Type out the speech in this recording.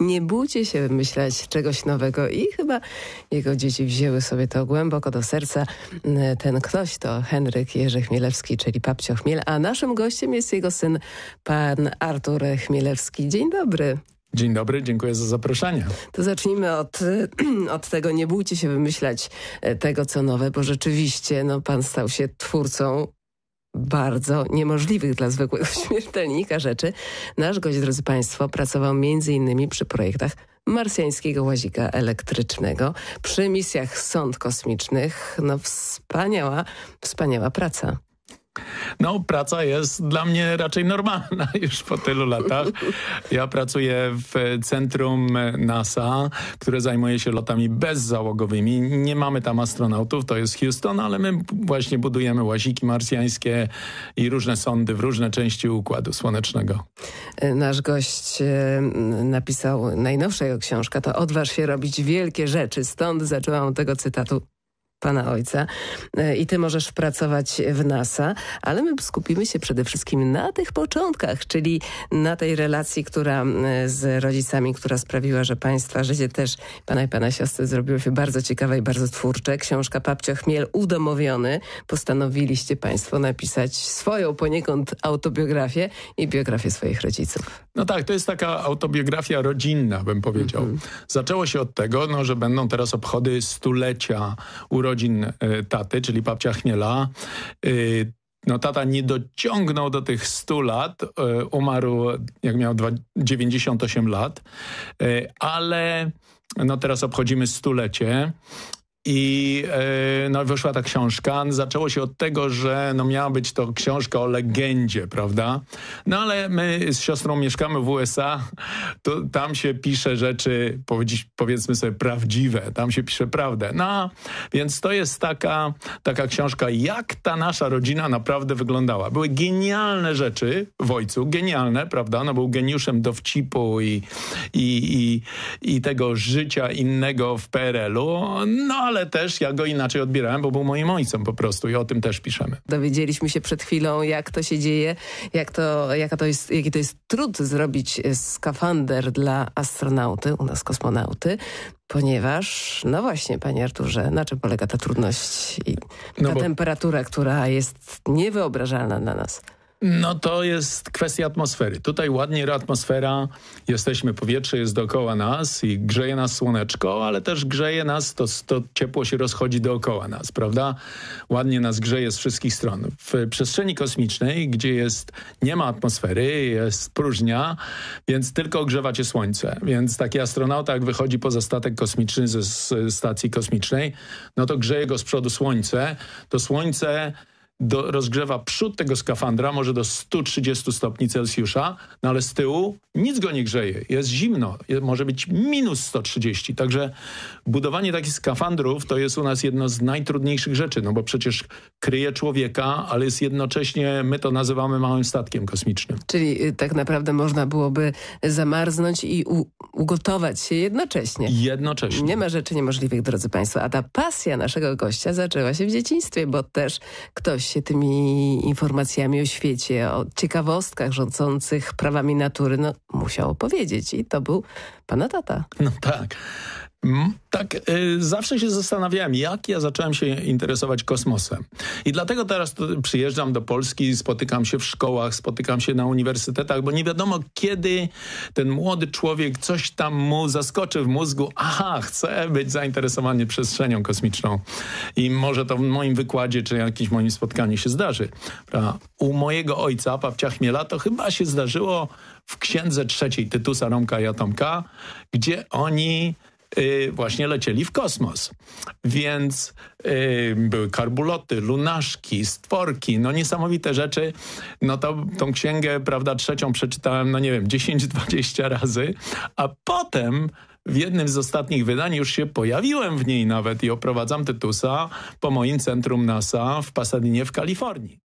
nie bójcie się myśleć czegoś nowego i chyba jego dzieci wzięły sobie to głęboko do serca. Ten ktoś to Henryk Jerzy Chmielewski, czyli papcio Chmiel, a naszym gościem jest jego syn, pan Artur Chmielewski. Dzień dobry. Dzień dobry, dziękuję za zaproszenie. To zacznijmy od, od tego, nie bójcie się wymyślać tego, co nowe, bo rzeczywiście no, pan stał się twórcą bardzo niemożliwych dla zwykłego śmiertelnika rzeczy, nasz gość, drodzy Państwo, pracował m.in. przy projektach marsjańskiego łazika elektrycznego, przy misjach sond kosmicznych. No wspaniała, wspaniała praca. No, praca jest dla mnie raczej normalna już po tylu latach. Ja pracuję w centrum NASA, które zajmuje się lotami bezzałogowymi. Nie mamy tam astronautów, to jest Houston, ale my właśnie budujemy łaziki marsjańskie i różne sondy w różne części Układu Słonecznego. Nasz gość e, napisał jego książki, to Odważ się robić wielkie rzeczy. Stąd zaczęłam od tego cytatu pana ojca e, i ty możesz pracować w NASA, ale my skupimy się przede wszystkim na tych początkach, czyli na tej relacji, która z rodzicami, która sprawiła, że państwa życie też, pana i pana siostry zrobiło się bardzo ciekawe i bardzo twórcze. Książka Papcio Chmiel udomowiony. Postanowiliście państwo napisać swoją poniekąd autobiografię i biografię swoich rodziców. No tak, to jest taka autobiografia rodzinna, bym powiedział. Mm -hmm. Zaczęło się od tego, no, że będą teraz obchody stulecia urodzin urodzin e, taty, czyli babcia Chmiela. E, no tata nie dociągnął do tych 100 lat, e, umarł jak miał 98 lat, ale no teraz obchodzimy stulecie i yy, no, wyszła ta książka. Zaczęło się od tego, że no, miała być to książka o legendzie, prawda? No ale my z siostrą mieszkamy w USA, to tam się pisze rzeczy, powiedzmy sobie, prawdziwe. Tam się pisze prawdę. No, więc to jest taka, taka książka, jak ta nasza rodzina naprawdę wyglądała. Były genialne rzeczy w ojcu, genialne, prawda? No był geniuszem dowcipu i, i, i, i tego życia innego w PRL-u. No ale ale też ja go inaczej odbierałem, bo był moim ojcem po prostu i o tym też piszemy. Dowiedzieliśmy się przed chwilą, jak to się dzieje, jak to, jaka to jest, jaki to jest trud zrobić skafander dla astronauty, u nas kosmonauty, ponieważ, no właśnie, panie Arturze, na czym polega ta trudność i no ta no bo... temperatura, która jest niewyobrażalna dla nas? No to jest kwestia atmosfery. Tutaj ładnie atmosfera, jesteśmy, powietrze jest dookoła nas i grzeje nas słoneczko, ale też grzeje nas, to, to ciepło się rozchodzi dookoła nas, prawda? Ładnie nas grzeje z wszystkich stron. W przestrzeni kosmicznej, gdzie jest, nie ma atmosfery, jest próżnia, więc tylko ogrzewa cię słońce. Więc taki astronauta, jak wychodzi poza statek kosmiczny ze stacji kosmicznej, no to grzeje go z przodu słońce. To słońce do, rozgrzewa przód tego skafandra może do 130 stopni Celsjusza, no ale z tyłu nic go nie grzeje, jest zimno, może być minus 130. Także budowanie takich skafandrów to jest u nas jedno z najtrudniejszych rzeczy, no bo przecież kryje człowieka, ale jest jednocześnie, my to nazywamy małym statkiem kosmicznym. Czyli y, tak naprawdę można byłoby zamarznąć i ugotować się jednocześnie. Jednocześnie. Nie ma rzeczy niemożliwych, drodzy Państwo. A ta pasja naszego gościa zaczęła się w dzieciństwie, bo też ktoś się tymi informacjami o świecie, o ciekawostkach rządzących prawami natury, no musiał opowiedzieć i to był pana tata. No tak. Mm, tak, y, zawsze się zastanawiałem, jak ja zacząłem się interesować kosmosem. I dlatego teraz przyjeżdżam do Polski, spotykam się w szkołach, spotykam się na uniwersytetach, bo nie wiadomo, kiedy ten młody człowiek coś tam mu zaskoczy w mózgu. Aha, chcę być zainteresowany przestrzenią kosmiczną. I może to w moim wykładzie, czy jakimś moim spotkaniu się zdarzy. Prawda? U mojego ojca, babcia Chmiela, to chyba się zdarzyło w księdze trzeciej Tytusa Romka i Atomka, gdzie oni Y, właśnie lecieli w kosmos. Więc y, były karbuloty, lunaszki, stworki, no niesamowite rzeczy. No to tą księgę, prawda, trzecią przeczytałem, no nie wiem, 10-20 razy, a potem w jednym z ostatnich wydań już się pojawiłem w niej nawet i oprowadzam Tytusa po moim centrum NASA w Pasadinie w Kalifornii.